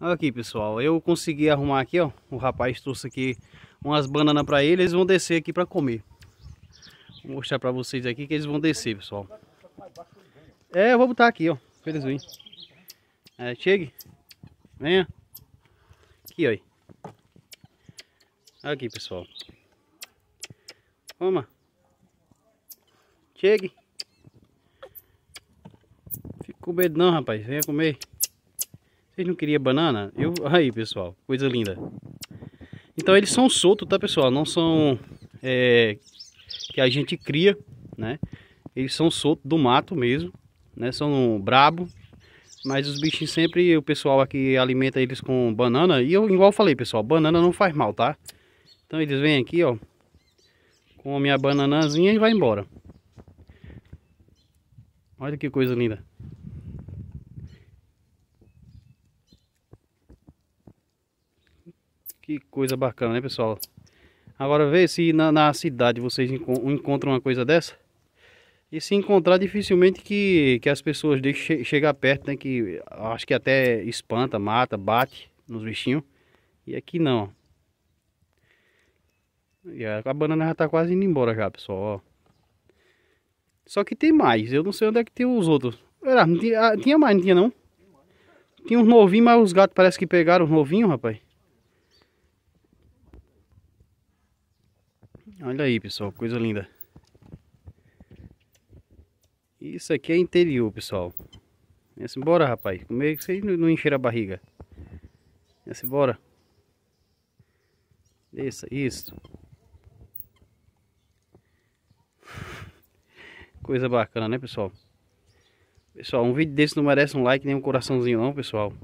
Aqui, pessoal, eu consegui arrumar aqui, ó. O rapaz trouxe aqui umas bananas para ele, eles vão descer aqui para comer. Vou mostrar para vocês aqui que eles vão descer, pessoal. É, eu vou botar aqui, ó. eles vêm. É, chegue. Venha. Aqui, ó. Aqui, pessoal. Toma. Chegue. Fica com medo não, rapaz. Venha comer ele não queria banana? Eu... Aí, pessoal, coisa linda. Então eles são soltos, tá, pessoal? Não são é, que a gente cria, né? Eles são soltos do mato mesmo, né? São brabo, mas os bichinhos sempre, o pessoal aqui alimenta eles com banana. E eu, igual eu falei, pessoal, banana não faz mal, tá? Então eles vêm aqui, ó, comem a bananazinha e vai embora. Olha que coisa linda. Que coisa bacana, né, pessoal? Agora vê se na, na cidade vocês enco encontram uma coisa dessa. E se encontrar, dificilmente que, que as pessoas deixem che chegar perto, né? Que acho que até espanta, mata, bate nos bichinhos. E aqui não. E a banana já tá quase indo embora já, pessoal. Só que tem mais. Eu não sei onde é que tem os outros. Era, tinha, ah, tinha mais, não tinha não? Tinha uns novinhos, mas os gatos parece que pegaram os novinhos, rapaz. Olha aí, pessoal, coisa linda. Isso aqui é interior, pessoal. Vem-se embora, rapaz. como é que vocês não encheram a barriga. Vem-se embora. Isso, isso. Coisa bacana, né, pessoal? Pessoal, um vídeo desse não merece um like nem um coraçãozinho não, pessoal.